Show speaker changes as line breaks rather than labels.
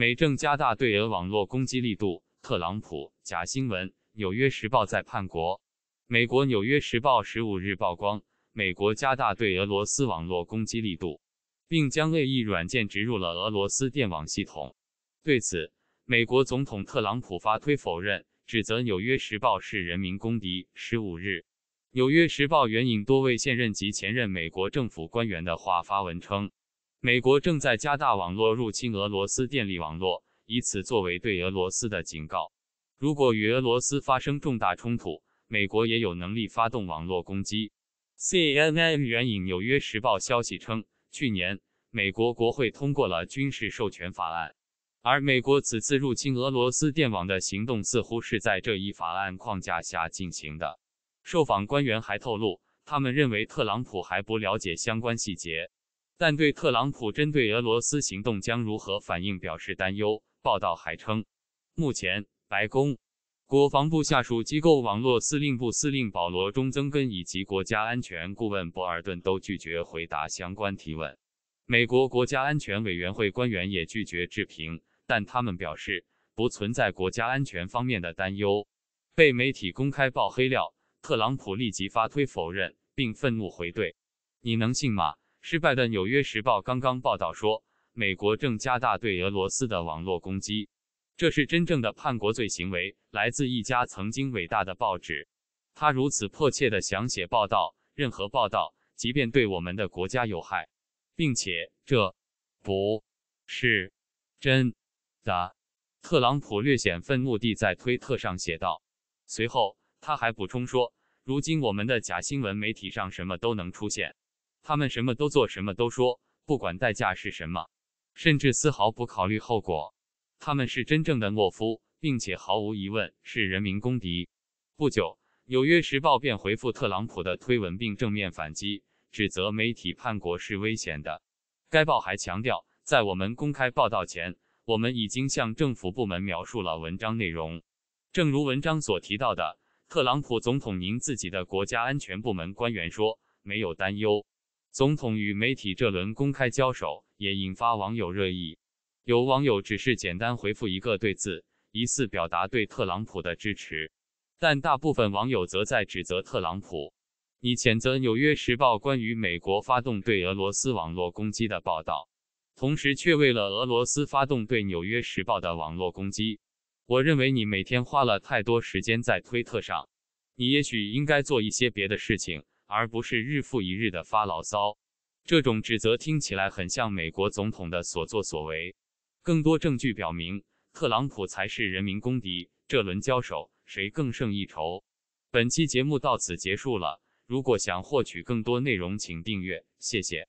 美正加大对俄网络攻击力度，特朗普假新闻，《纽约时报》在叛国。美国《纽约时报》十五日曝光，美国加大对俄罗斯网络攻击力度，并将恶意软件植入了俄罗斯电网系统。对此，美国总统特朗普发推否认，指责《纽约时报》是人民公敌。十五日，《纽约时报》援引多位现任及前任美国政府官员的话发文称。美国正在加大网络入侵俄罗斯电力网络，以此作为对俄罗斯的警告。如果与俄罗斯发生重大冲突，美国也有能力发动网络攻击。CNN 援引《纽约时报》消息称，去年美国国会通过了军事授权法案，而美国此次入侵俄罗斯电网的行动似乎是在这一法案框架下进行的。受访官员还透露，他们认为特朗普还不了解相关细节。但对特朗普针对俄罗斯行动将如何反应表示担忧。报道还称，目前白宫、国防部下属机构网络司令部司令保罗·中曾根以及国家安全顾问博尔顿都拒绝回答相关提问。美国国家安全委员会官员也拒绝置评，但他们表示不存在国家安全方面的担忧。被媒体公开曝黑料，特朗普立即发推否认，并愤怒回怼：“你能信吗？”失败的《纽约时报》刚刚报道说，美国正加大对俄罗斯的网络攻击，这是真正的叛国罪行为。来自一家曾经伟大的报纸，他如此迫切地想写报道，任何报道，即便对我们的国家有害，并且这不是真的。特朗普略显愤怒地在推特上写道。随后，他还补充说：“如今我们的假新闻媒体上什么都能出现。”他们什么都做，什么都说，不管代价是什么，甚至丝毫不考虑后果。他们是真正的懦夫，并且毫无疑问是人民公敌。不久，《纽约时报》便回复特朗普的推文，并正面反击，指责媒体叛国是危险的。该报还强调，在我们公开报道前，我们已经向政府部门描述了文章内容。正如文章所提到的，特朗普总统，您自己的国家安全部门官员说，没有担忧。总统与媒体这轮公开交手也引发网友热议，有网友只是简单回复一个“对”字，疑似表达对特朗普的支持；但大部分网友则在指责特朗普：“你谴责《纽约时报》关于美国发动对俄罗斯网络攻击的报道，同时却为了俄罗斯发动对《纽约时报》的网络攻击。我认为你每天花了太多时间在推特上，你也许应该做一些别的事情。”而不是日复一日的发牢骚，这种指责听起来很像美国总统的所作所为。更多证据表明，特朗普才是人民公敌。这轮交手，谁更胜一筹？本期节目到此结束了。如果想获取更多内容，请订阅。谢谢。